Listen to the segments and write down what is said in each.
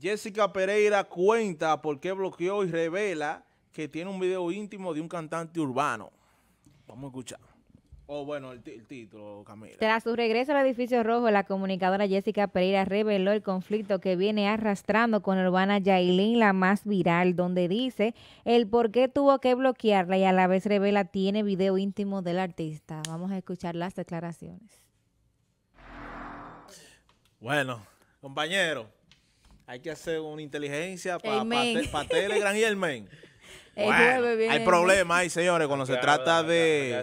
Jessica Pereira cuenta por qué bloqueó y revela que tiene un video íntimo de un cantante urbano. Vamos a escuchar. O oh, bueno, el, título, Camila. Tras su regreso al edificio rojo, la comunicadora Jessica Pereira reveló el conflicto que viene arrastrando con urbana Yailin, la más viral, donde dice el por qué tuvo que bloquearla y a la vez revela tiene video íntimo del artista. Vamos a escuchar las declaraciones. Bueno, compañero, hay que hacer una inteligencia para Telegram y el men. hay eh. problemas hay, señores, cuando se trata de...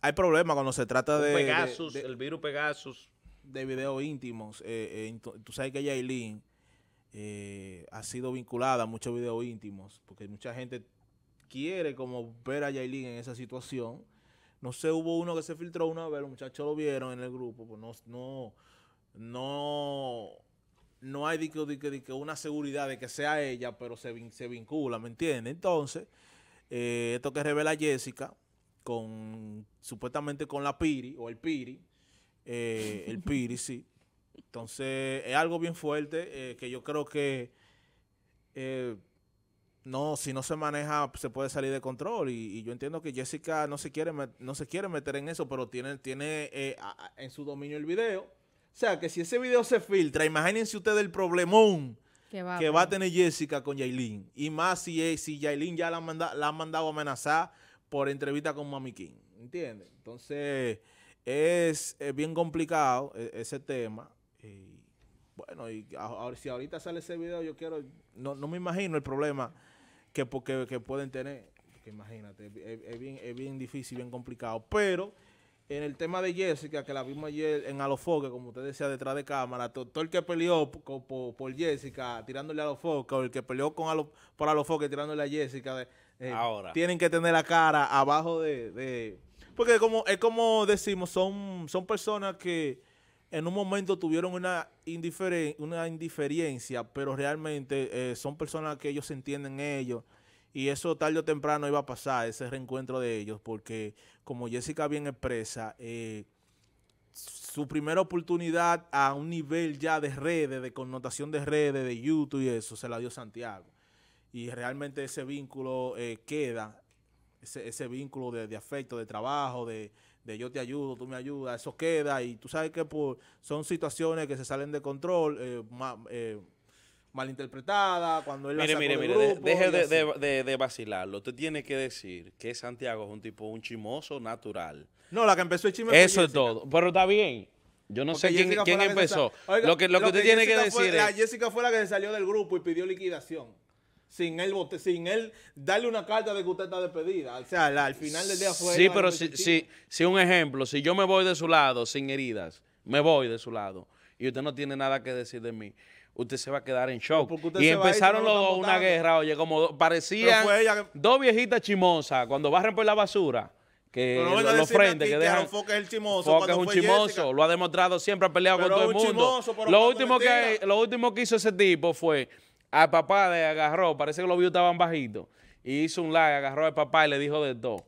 Hay problemas cuando se trata de, Pegasus, el virus Pegasus. De videos íntimos. Eh, eh, tú sabes que Yailin eh, ha sido vinculada a muchos videos íntimos, porque mucha gente quiere como ver a Yailin en esa situación. No sé, hubo uno que se filtró una vez, los muchachos lo vieron en el grupo, pues no, no, no no hay una seguridad de que sea ella, pero se, se vincula, ¿me entiendes? Entonces, eh, esto que revela Jessica, con supuestamente con la Piri, o el Piri, eh, el Piri, sí. Entonces, es algo bien fuerte eh, que yo creo que no, si no se maneja, se puede salir de control. Y, yo entiendo que Jessica no se quiere, no se quiere meter en eso, pero tiene, tiene en su dominio el video o sea, que si ese video se filtra, imagínense ustedes el problemón que va, a tener Jessica con Yailin. Y más si, si Yailin ya la, manda, la han mandado a amenazar por entrevista con Mami King. ¿Entiendes? Entonces, es, bien complicado e, ese tema. Y, bueno, y ahora, si ahorita sale ese video, yo quiero... No, me imagino el problema que, que, pueden tener. imagínate, es, bien, es bien difícil, bien complicado. Pero en el tema de Jessica, que la vimos ayer en Alofoque, como usted decía, detrás de cámara, todo, el que peleó por, Jessica tirándole a Alofoque, o el que peleó con Alo, por Alofoque tirándole a Jessica, eh, tienen que tener la cara abajo de, porque como, es como decimos, son, son personas que en un momento tuvieron una, una indiferencia, pero realmente eh, son personas que ellos entienden ellos. Y eso tarde o temprano iba a pasar, ese reencuentro de ellos, porque como Jessica bien expresa, eh, su primera oportunidad a un nivel ya de redes, de connotación de redes, de YouTube y eso, se la dio Santiago. Y realmente ese vínculo eh, queda, ese, vínculo de, afecto, de trabajo, de, de, yo te ayudo, tú me ayudas, eso queda. Y tú sabes que por, son situaciones que se salen de control, eh, eh malinterpretada, cuando él mire, la mire, mire, grupo, deje de, de, de, vacilarlo. Usted tiene que decir que Santiago es un tipo, un chimoso natural. No, la que empezó el chisme Eso es todo. Pero está bien. Yo no sé quién, empezó. lo que, lo, usted tiene que decir fue, es... La Jessica fue la que se salió del grupo y pidió liquidación. Sin él, sin él darle una carta de que usted está despedida. O sea, al final del día fue... Sí, pero si, si, si un ejemplo, si yo me voy de su lado sin heridas, me voy de su lado y usted no tiene nada que decir de mí usted se va a quedar en shock. Y empezaron los una guerra, oye, como parecían dos viejitas chimosas cuando barren por la basura que no lo, frente, que, dejan. es el chimoso. Foque es un chimoso, lo ha demostrado siempre, ha peleado con todo el mundo. lo, último que, lo último que hizo ese tipo fue, al papá le agarró, parece que los vio estaban bajitos, y hizo un like, agarró al papá y le dijo de todo.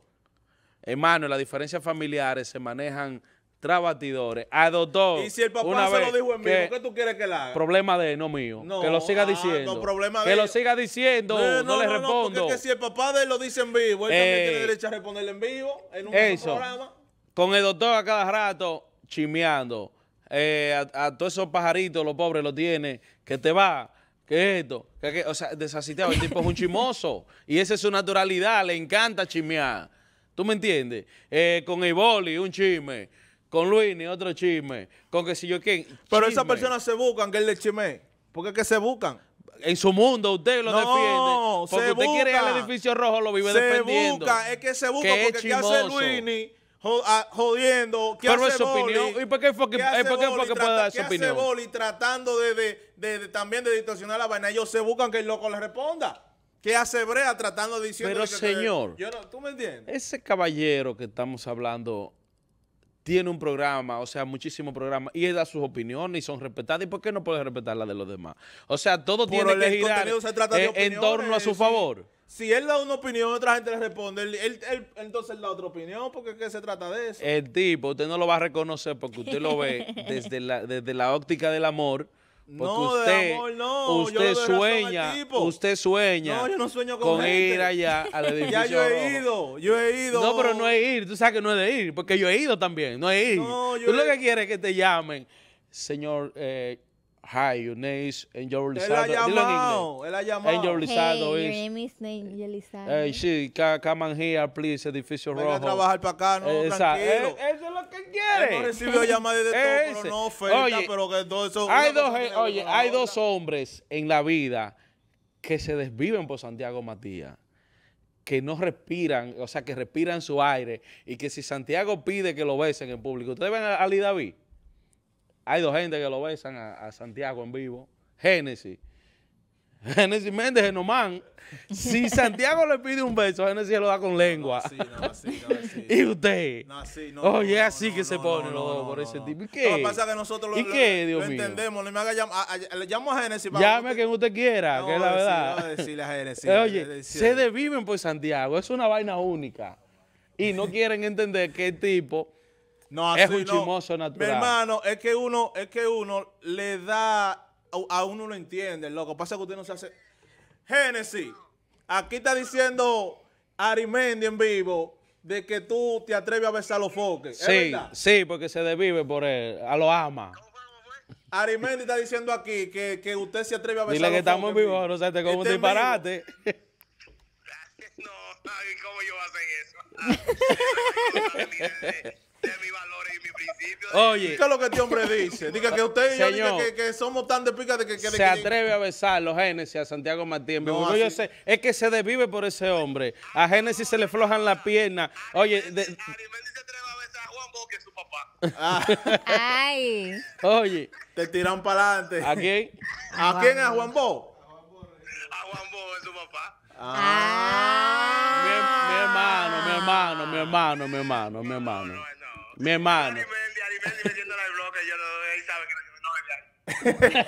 Hermano, las diferencias familiares se manejan trabatidores, al doctor Y si el papá se lo dijo en vivo, ¿qué tú quieres que la haga? Problema de él, no mío. que lo siga ah, diciendo. que lo siga diciendo, no, no, no le respondo. porque que si el papá de él lo dice en vivo, él también tiene derecho a responderle en vivo, en un eso, programa. Con el doctor a cada rato chimeando. Eh, a, todos esos pajaritos, los pobres, los tiene, que te va. ¿Qué es esto? o sea, desasitado, el tipo es un chimoso. Y esa es su naturalidad, le encanta chimear. ¿Tú me entiendes? Eh, con el boli, un chisme con Luini, otro chisme, con que si yo quién. Pero esas personas se buscan que él le chisme. ¿Por qué que se buscan? En su mundo usted lo no, defiende. Porque usted quiere ir al edificio rojo, lo vive defendiendo. Se busca, es que se busca porque ¿qué hace Luini ah, jodiendo? ¿Qué Pero es su opinión. ¿Y por qué fue que, eh, puede dar su opinión? hace Boli tratando de, de, de, también de distorsionar la vaina? Ellos se buscan que el loco le responda. ¿Qué hace Brea tratando de diciendo Pero que señor, ¿tú me entiendes? Ese caballero que estamos hablando tiene un programa, o sea, muchísimos programas, y él da sus opiniones y son respetadas, ¿y por qué no puede respetar la de los demás? O sea, todo tiene que girar eh, en torno a su favor. Si él da una opinión, otra gente le responde. Él, él, entonces él da otra opinión, porque ¿qué se trata de eso? El tipo, usted no lo va a reconocer porque usted lo ve desde desde la óptica del amor, porque no, usted, no. Usted sueña, usted sueña. No, yo no sueño con, ir allá la edificio. ya yo he ido, yo he ido. No, pero no es ir, tú sabes que no es de ir, porque yo he ido también, no es ir. tú lo que quieres es que te llamen, señor. Eh, Hi, your name is Angel Lizardo. Él ha llamado, él ha llamado. Angel Lizardo hey, your name is Angel Lizardo. Hey, she, come on here, please, edificio Venga rojo. Venga a trabajar para acá, no, eh, tranquilo. Eh, eh, eso es lo que quiere. Él no recibió llamadas de todo, Ese. pero no oferta, oye, pero que todo eso... Hay dos, oye, hay dos hombres en la vida que se desviven por Santiago Matías que no respiran, o sea, que respiran su aire y que si Santiago pide que lo besen en público, ¿ustedes ven a Ali David? Hay dos gente que lo besan a, Santiago en vivo. Génesis. Génesis Méndez, Genomán. Si Santiago le pide un beso, Génesis lo da con lengua. no, así. ¿Y usted? No, así, no. Oye, es así que se pone los dos por ese tipo. ¿Y qué? que pasa que nosotros lo, ¿Y qué, Dios entendemos. me haga Le llamo a Génesis. Llame a quien usted quiera, que es la verdad. a Oye, se deviven por Santiago. Es una vaina única. Y no quieren entender qué tipo no, es un chismoso natural. Mi hermano, es que uno, es que uno le da, a, uno lo entiende, loco. Pasa que usted no se hace. Génesis, aquí está diciendo Arimendi en vivo de que tú te atreves a besar los foques. Sí, sí, porque se desvive por él, a lo ama. Arimendi está diciendo aquí que, que, usted se atreve a besar Dile los que estamos en vivo, no se te como un disparate. no, ¿cómo yo voy a hacer eso? Oye. ¿Qué es lo que este hombre dice? Diga que usted y yo que, somos tan de pica de que... se atreve a besar los Génesis a Santiago Martín. yo sé, es que se desvive por ese hombre. A Génesis se le flojan las piernas. Oye... De, se atreve a besar a Juan es su papá. Ah. Ay. Oye. Te tiran para adelante. ¿A quién? ¿A, quién? es Juan Bo? A Juan Bo, es su papá. Ah. Mi, ah. hermano, mi hermano, mi hermano, mi hermano, mi hermano. mi hermano. Messi metiéndola al bloque, yo no, ahí sabe que no, no, no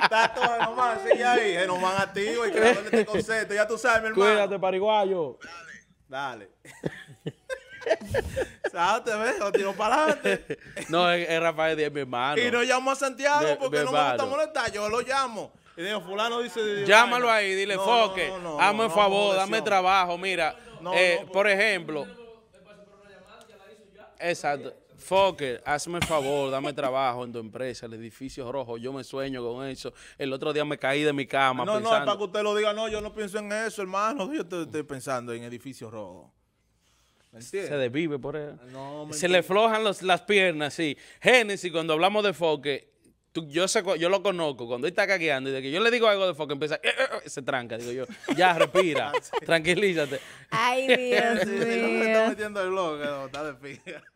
Está todo nomás, sí, ahí. Genomán activo y creador de este concepto. Ya tú sabes, mi hermano. Cuídate, pariguayo. Dale. Dale. ¿Sabes? Te lo tiro para adelante. No, es, es Rafael Díaz, mi hermano. Y no llamo a Santiago porque no me gusta molestar. Yo lo llamo. Y digo, fulano dice... Llámalo bueno, ahí, dile, no, foque, no, hazme el favor, dame trabajo. Mira, eh, por ejemplo... Exacto. Fokker, hazme el favor, dame trabajo en tu empresa, el edificio rojo, yo me sueño con eso. El otro día me caí de mi cama. No, pensando... no, es para que usted lo diga, no, yo no pienso en eso, hermano, yo estoy, pensando en edificio rojo. ¿Me Se desvive por eso. No, Se le flojan las piernas, sí. Génesis, cuando hablamos de Fokker, yo, yo lo conozco, cuando él está cagueando, y de que yo le digo algo de foco, empieza, eh, eh, eh", se tranca, digo yo, ya respira, ah, tranquilízate. Ay, Dios mío. No me está metiendo el blog, está de